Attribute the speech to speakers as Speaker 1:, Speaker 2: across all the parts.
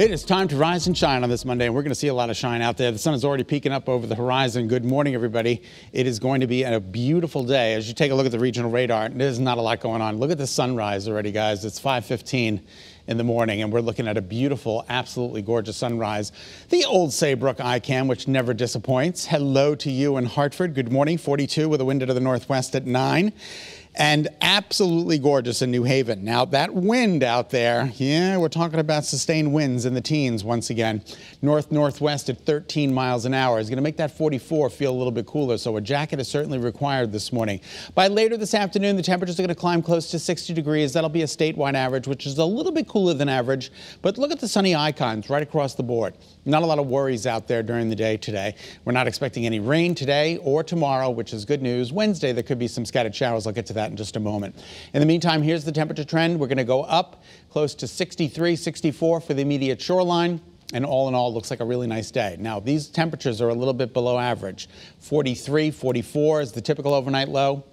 Speaker 1: It is time to rise and shine on this Monday, and we're going to see a lot of shine out there. The sun is already peeking up over the horizon. Good morning, everybody. It is going to be a beautiful day. As you take a look at the regional radar, there's not a lot going on. Look at the sunrise already, guys. It's 5:15 in the morning, and we're looking at a beautiful, absolutely gorgeous sunrise. The old Saybrook ICAM, which never disappoints. Hello to you in Hartford. Good morning. 42 with a wind to the northwest at 9 and absolutely gorgeous in New Haven. Now, that wind out there, yeah, we're talking about sustained winds in the teens once again. North northwest at 13 miles an hour is going to make that 44 feel a little bit cooler, so a jacket is certainly required this morning. By later this afternoon, the temperatures are going to climb close to 60 degrees. That'll be a statewide average, which is a little bit cooler than average, but look at the sunny icons right across the board. Not a lot of worries out there during the day today. We're not expecting any rain today or tomorrow, which is good news. Wednesday, there could be some scattered showers. I'll get to that that in just a moment. In the meantime, here's the temperature trend. We're going to go up close to 63, 64 for the immediate shoreline. And all in all, looks like a really nice day. Now, these temperatures are a little bit below average. 43, 44 is the typical overnight low.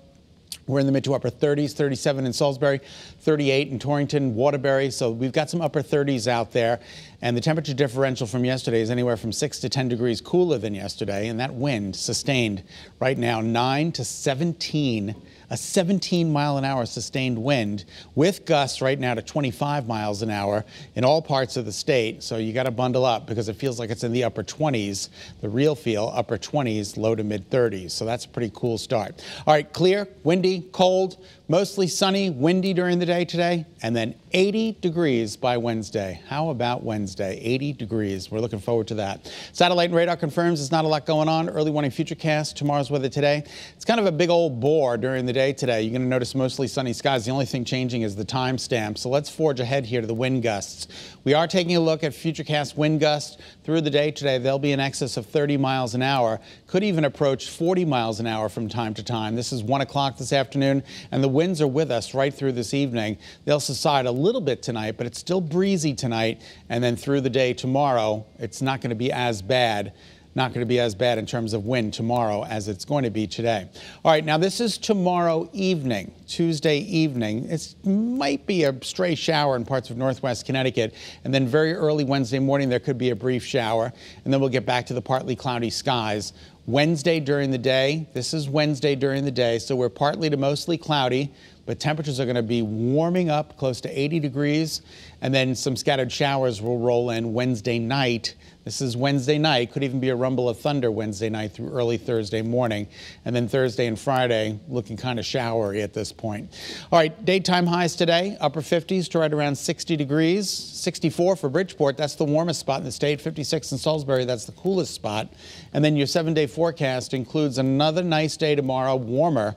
Speaker 1: We're in the mid to upper 30s, 37 in Salisbury, 38 in Torrington, Waterbury. So we've got some upper 30s out there. And the temperature differential from yesterday is anywhere from 6 to 10 degrees cooler than yesterday. And that wind sustained right now 9 to 17 a 17 mile an hour sustained wind with gusts right now to 25 miles an hour in all parts of the state. So you got to bundle up because it feels like it's in the upper 20s. The real feel, upper 20s, low to mid 30s. So that's a pretty cool start. All right, clear, windy, cold, mostly sunny, windy during the day today, and then 80 degrees by Wednesday. How about Wednesday? 80 degrees. We're looking forward to that. Satellite and radar confirms there's not a lot going on. Early warning futurecast, tomorrow's weather today. It's kind of a big old bore during the day today. You're going to notice mostly sunny skies. The only thing changing is the time stamp. So let's forge ahead here to the wind gusts. We are taking a look at futurecast wind gusts through the day today. They'll be in excess of 30 miles an hour, could even approach 40 miles an hour from time to time. This is 1 o'clock this afternoon, and the winds are with us right through this evening. They'll subside a little bit tonight, but it's still breezy tonight. And then through the day tomorrow, it's not going to be as bad not going to be as bad in terms of wind tomorrow as it's going to be today. All right, now this is tomorrow evening, Tuesday evening. It might be a stray shower in parts of northwest Connecticut, and then very early Wednesday morning there could be a brief shower, and then we'll get back to the partly cloudy skies. Wednesday during the day, this is Wednesday during the day, so we're partly to mostly cloudy but temperatures are going to be warming up close to 80 degrees, and then some scattered showers will roll in Wednesday night. This is Wednesday night, could even be a rumble of thunder Wednesday night through early Thursday morning, and then Thursday and Friday looking kind of showery at this point. All right, daytime highs today, upper 50s to right around 60 degrees, 64 for Bridgeport, that's the warmest spot in the state, 56 in Salisbury, that's the coolest spot, and then your seven-day forecast includes another nice day tomorrow, warmer,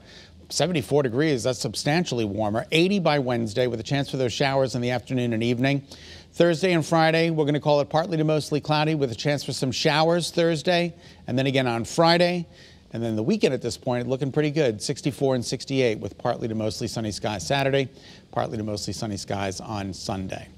Speaker 1: 74 degrees, that's substantially warmer. 80 by Wednesday with a chance for those showers in the afternoon and evening. Thursday and Friday, we're going to call it partly to mostly cloudy with a chance for some showers Thursday and then again on Friday. And then the weekend at this point looking pretty good 64 and 68 with partly to mostly sunny skies Saturday, partly to mostly sunny skies on Sunday.